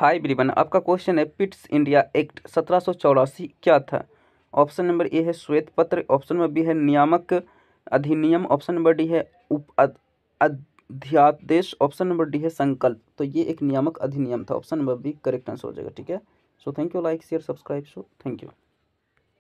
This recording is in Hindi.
हाय ब्रिवन आपका क्वेश्चन है पिट्स इंडिया एक्ट सत्रह क्या था ऑप्शन नंबर ए है श्वेत पत्र ऑप्शन नंबर बी है नियामक अधिनियम ऑप्शन नंबर डी है उप अध्यादेश ऑप्शन नंबर डी है संकल्प तो ये एक नियामक अधिनियम था option number B correct answer हो जाएगा ठीक है so thank you like share subscribe so thank you